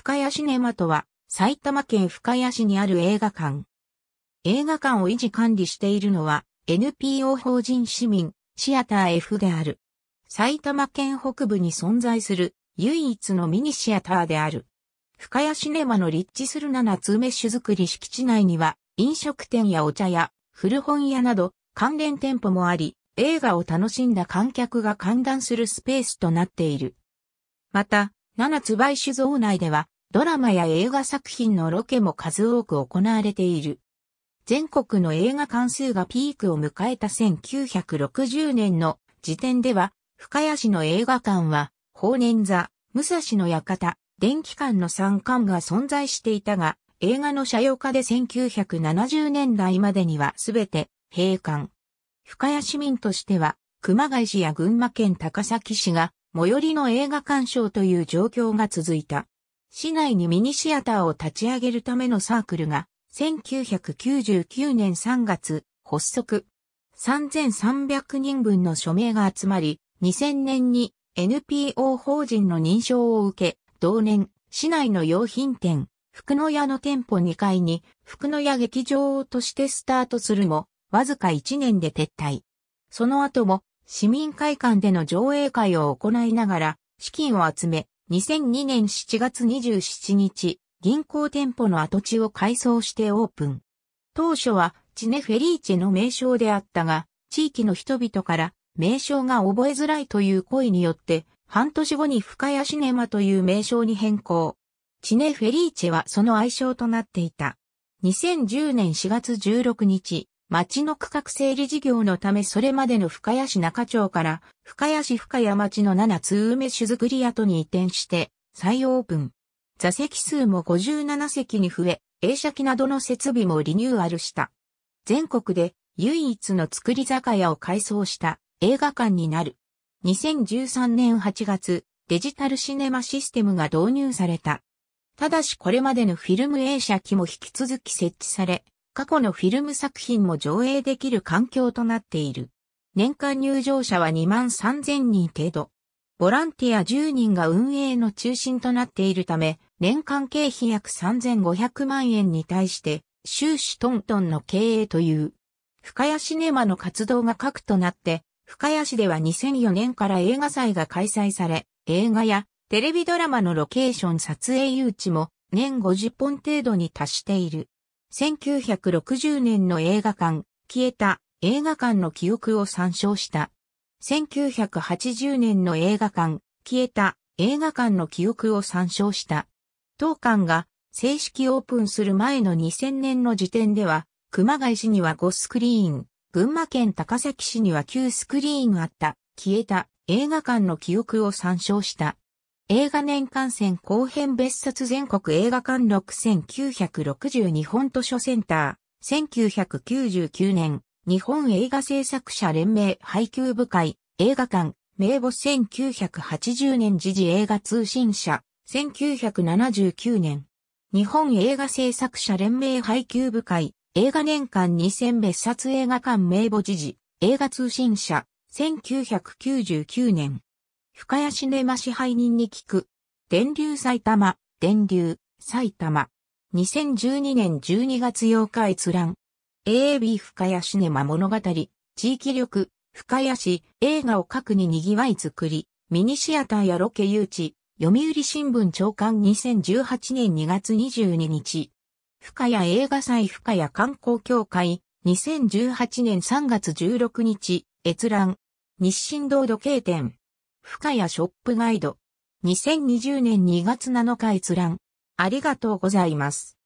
深谷シネマとは、埼玉県深谷市にある映画館。映画館を維持管理しているのは、NPO 法人市民、シアター F である。埼玉県北部に存在する唯一のミニシアターである。深谷シネマの立地する7つメッシュ作り敷地内には、飲食店やお茶屋、古本屋など関連店舗もあり、映画を楽しんだ観客が観覧するスペースとなっている。また、七つ買酒造内では、ドラマや映画作品のロケも数多く行われている。全国の映画関数がピークを迎えた1960年の時点では、深谷市の映画館は、法年座、武蔵の館、電気館の3館が存在していたが、映画の社用化で1970年代までにはすべて閉館。深谷市民としては、熊谷市や群馬県高崎市が最寄りの映画鑑賞という状況が続いた。市内にミニシアターを立ち上げるためのサークルが、1999年3月、発足。3300人分の署名が集まり、2000年に NPO 法人の認証を受け、同年、市内の用品店、福野屋の店舗2階に、福野屋劇場としてスタートするも、わずか1年で撤退。その後も、市民会館での上映会を行いながら、資金を集め、2002年7月27日、銀行店舗の跡地を改装してオープン。当初は、チネフェリーチェの名称であったが、地域の人々から、名称が覚えづらいという声によって、半年後に深谷シネマという名称に変更。チネフェリーチェはその愛称となっていた。2010年4月16日、町の区画整理事業のためそれまでの深谷市中町から深谷市深谷町の7通梅酒造り跡に移転して再オープン。座席数も57席に増え、映写機などの設備もリニューアルした。全国で唯一の作り酒屋を改装した映画館になる。2013年8月、デジタルシネマシステムが導入された。ただしこれまでのフィルム映写機も引き続き設置され、過去のフィルム作品も上映できる環境となっている。年間入場者は2万3000人程度。ボランティア10人が運営の中心となっているため、年間経費約3500万円に対して、収支トントンの経営という。深谷シネマの活動が核となって、深谷市では2004年から映画祭が開催され、映画やテレビドラマのロケーション撮影誘致も年50本程度に達している。1960年の映画館、消えた映画館の記憶を参照した。1980年の映画館、消えた映画館の記憶を参照した。当館が正式オープンする前の2000年の時点では、熊谷市には5スクリーン、群馬県高崎市には9スクリーンあった、消えた映画館の記憶を参照した。映画年間戦後編別冊全国映画館6962本図書センター、1999年、日本映画制作者連盟配給部会、映画館、名簿1980年時事映画通信社、1979年、日本映画制作者連盟配給部会、映画年間2000別冊映画館名簿時事、映画通信社、1999年。深谷シネマ支配人に聞く。電流埼玉、電流、埼玉。2012年12月8日閲覧。AAB 深谷シネマ物語、地域力、深谷市、映画を各に賑わい作り、ミニシアターやロケ誘致、読売新聞長官2018年2月22日。深谷映画祭深谷観光協会、2018年3月16日、閲覧。日清堂時計店。深谷ショップガイド。2020年2月7日閲覧。ありがとうございます。